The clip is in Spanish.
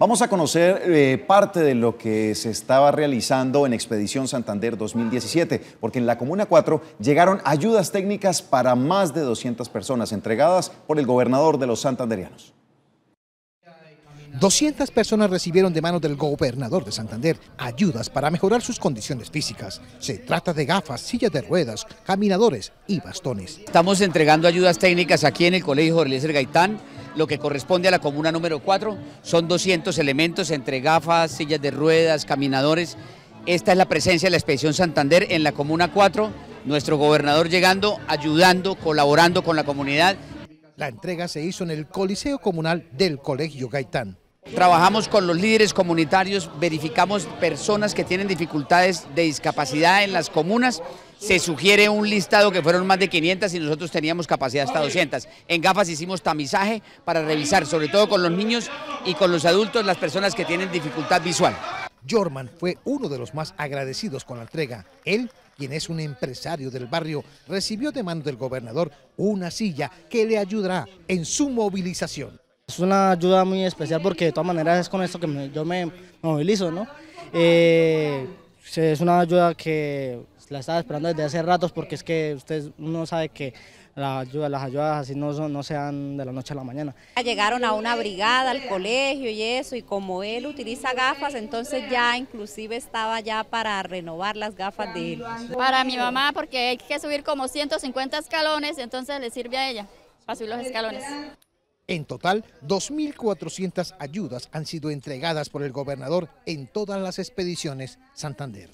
Vamos a conocer eh, parte de lo que se estaba realizando en Expedición Santander 2017, porque en la Comuna 4 llegaron ayudas técnicas para más de 200 personas entregadas por el gobernador de los santanderianos. 200 personas recibieron de manos del gobernador de Santander ayudas para mejorar sus condiciones físicas. Se trata de gafas, sillas de ruedas, caminadores y bastones. Estamos entregando ayudas técnicas aquí en el Colegio Jorge Gaitán lo que corresponde a la comuna número 4. Son 200 elementos entre gafas, sillas de ruedas, caminadores. Esta es la presencia de la Expedición Santander en la comuna 4. Nuestro gobernador llegando, ayudando, colaborando con la comunidad. La entrega se hizo en el Coliseo Comunal del Colegio Gaitán. Trabajamos con los líderes comunitarios, verificamos personas que tienen dificultades de discapacidad en las comunas se sugiere un listado que fueron más de 500 y nosotros teníamos capacidad hasta 200. En gafas hicimos tamizaje para revisar, sobre todo con los niños y con los adultos, las personas que tienen dificultad visual. Jorman fue uno de los más agradecidos con la entrega. Él, quien es un empresario del barrio, recibió de mano del gobernador una silla que le ayudará en su movilización. Es una ayuda muy especial porque de todas maneras es con esto que yo me movilizo, ¿no? Eh, es una ayuda que la estaba esperando desde hace ratos porque es que usted no sabe que las ayudas así no, no sean de la noche a la mañana. Llegaron a una brigada, al colegio y eso, y como él utiliza gafas, entonces ya inclusive estaba ya para renovar las gafas de él. Para mi mamá, porque hay que subir como 150 escalones, entonces le sirve a ella para subir los escalones. En total, 2.400 ayudas han sido entregadas por el gobernador en todas las expediciones Santander.